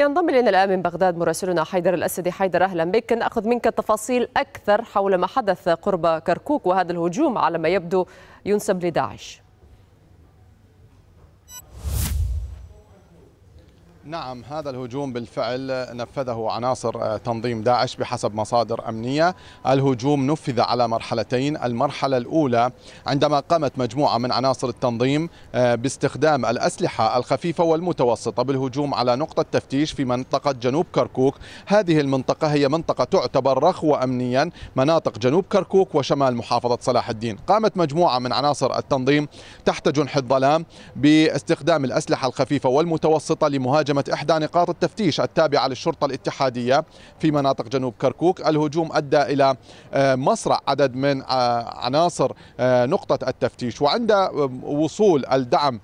ينضم الينا الان من بغداد مراسلنا حيدر الاسدي حيدر اهلا بك ناخذ منك تفاصيل اكثر حول ما حدث قرب كركوك وهذا الهجوم على ما يبدو ينسب لداعش نعم هذا الهجوم بالفعل نفذه عناصر آه، تنظيم داعش بحسب مصادر أمنية الهجوم نفذ على مرحلتين المرحلة الأولى عندما قامت مجموعة من عناصر التنظيم آه، باستخدام الأسلحة الخفيفة والمتوسطة بالهجوم على نقطة تفتيش في منطقة جنوب كركوك هذه المنطقة هي منطقة تعتبر رخوة أمنيا مناطق جنوب كركوك وشمال محافظة صلاح الدين قامت مجموعة من عناصر التنظيم تحت جنح الظلام باستخدام الأسلحة الخفيفة والمتوسطة لمهاجمة هاجمت إحدى نقاط التفتيش التابعة للشرطة الاتحادية في مناطق جنوب كركوك الهجوم أدى إلى آه، مصرع عدد من آه، عناصر آه، نقطة التفتيش وعند وصول الدعم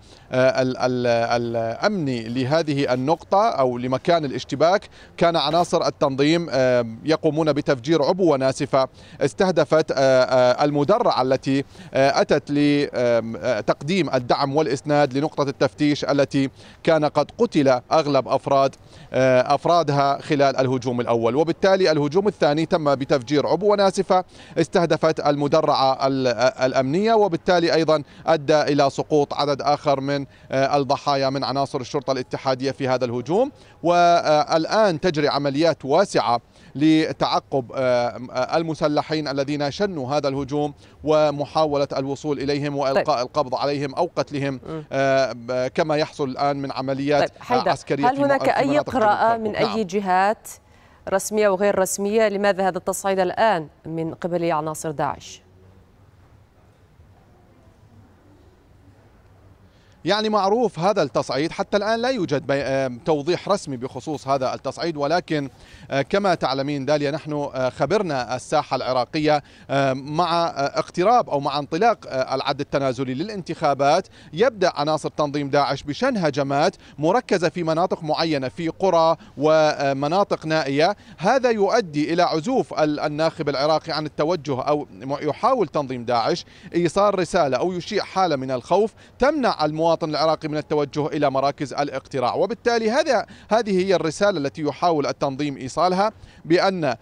الأمني لهذه النقطة أو لمكان الاشتباك كان عناصر التنظيم يقومون بتفجير عبوة ناسفة استهدفت المدرعة التي أتت لتقديم الدعم والإسناد لنقطة التفتيش التي كان قد قتل اغلب افراد آه، افرادها خلال الهجوم الاول وبالتالي الهجوم الثاني تم بتفجير عبوه ناسفه استهدفت المدرعه الامنيه وبالتالي ايضا ادى الى سقوط عدد اخر من آه، الضحايا من عناصر الشرطه الاتحاديه في هذا الهجوم والان تجري عمليات واسعه لتعقب آه، المسلحين الذين شنوا هذا الهجوم ومحاولة الوصول إليهم طيب. وإلقاء طيب. القبض عليهم أو قتلهم كما يحصل الآن من عمليات طيب. عسكرية عسكرية هل هناك أي قراءة من أي جهات رسمية وغير رسمية لماذا هذا التصعيد الآن من قبل عناصر داعش؟ يعني معروف هذا التصعيد حتى الآن لا يوجد آه، توضيح رسمي بخصوص هذا التصعيد ولكن آه، كما تعلمين داليا نحن آه، خبرنا الساحة العراقية مع اقتراب أو مع انطلاق العد التنازلي للانتخابات يبدأ عناصر تنظيم داعش بشن هجمات مركزة في مناطق معينة في قرى ومناطق نائية هذا يؤدي إلى عزوف الناخب العراقي عن التوجه أو يحاول تنظيم داعش إيصال رسالة أو يشيع حالة من الخوف تمنع المواطنين المواطن العراقي من التوجه إلى مراكز الاقتراع وبالتالي هذا هذه هي الرسالة التي يحاول التنظيم إيصالها بأن آه،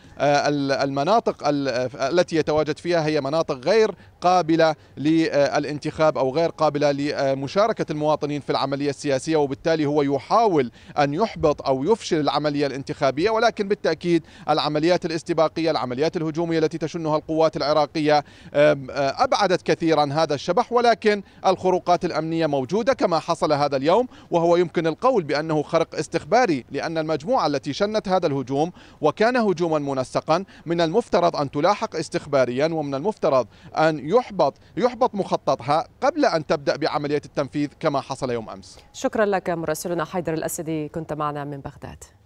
المناطق التي يتواجد فيها هي مناطق غير قابلة للانتخاب أو غير قابلة لمشاركة المواطنين في العملية السياسية وبالتالي هو يحاول أن يحبط أو يفشل العملية الانتخابية ولكن بالتأكيد العمليات الاستباقية العمليات الهجومية التي تشنها القوات العراقية آه، أبعدت كثيرا هذا الشبح ولكن الخروقات الأمنية موجودة الجهود كما حصل هذا اليوم وهو يمكن القول بأنه خرق استخباري لأن المجموعة التي شنت هذا الهجوم وكان هجوما منسقا من المفترض أن تلاحق استخباريا ومن المفترض أن يحبط يحبط مخططها قبل أن تبدأ بعملية التنفيذ كما حصل يوم أمس شكرا لك مراسلنا حيدر الأسدي كنت معنا من بغداد